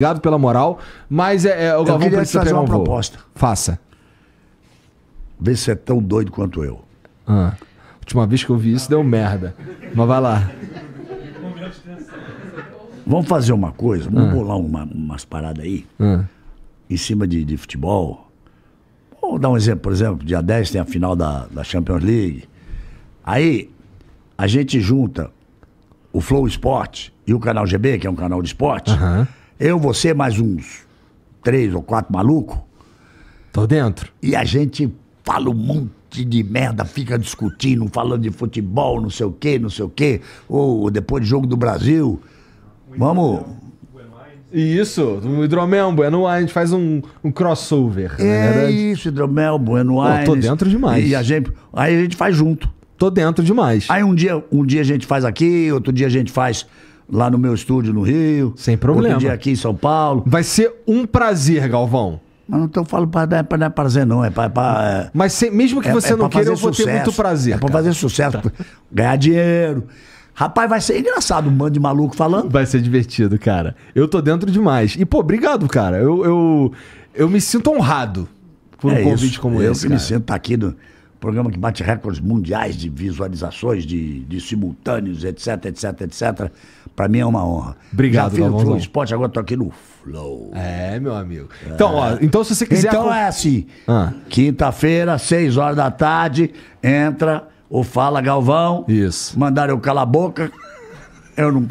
Obrigado pela moral. Mas é, é, o Galvão queria te fazer pegar uma um voo. proposta. Faça. Vê se é tão doido quanto eu. Ah, última vez que eu vi isso deu merda. Mas vai lá. Vamos fazer uma coisa, vamos Ah. bolar uma- umas paradas aí, Ah, em cima de, de futebol. Vamos dar um exemplo, por exemplo, dia 10 tem a final da, da Champions League. Aí, a gente junta o Flow Sport e o canal GB, que é um canal de esporte, eu, você, mais uns três ou quatro malucos. Tô dentro. E a gente fala um monte de merda, fica discutindo, falando de futebol, não sei o quê, não sei o quê. Ou depois de jogo do Brasil. Vamos. Isso, o Hidromel, Bueno ar. a gente faz um, um crossover. É, é isso, Hidromel, Bueno Aires. ar. tô dentro demais. E a gente, aí a gente faz junto. Tô dentro demais. Aí um dia, um dia a gente faz aqui, outro dia a gente faz lá no meu estúdio no Rio. Sem problema. Outro dia aqui em São Paulo. Vai ser um prazer, Galvão. Mas não estou falando para dar prazer, não. É pra, pra é- Mas se, mesmo que é, você é não queira, eu vou sucesso. ter muito prazer. É para fazer sucesso, tá. ganhar dinheiro. Rapaz, vai ser engraçado um bando de maluco falando. Vai ser divertido, cara. Eu tô dentro demais. E, pô, obrigado, cara. Eu, eu, eu me sinto honrado por é um convite isso. como eu esse. Eu me sinto tá aqui do, programa que bate recordes mundiais de visualizações, de, de simultâneos, etc, etc, etc. Para mim é uma honra. Obrigado, Já fiz o Esporte, agora tô aqui no Flow. É, meu amigo. É. Então, ó, então se você quiser... Então é assim, ah. quinta-feira, seis horas da tarde, entra o Fala Galvão. Isso. Mandaram eu calar a boca, eu não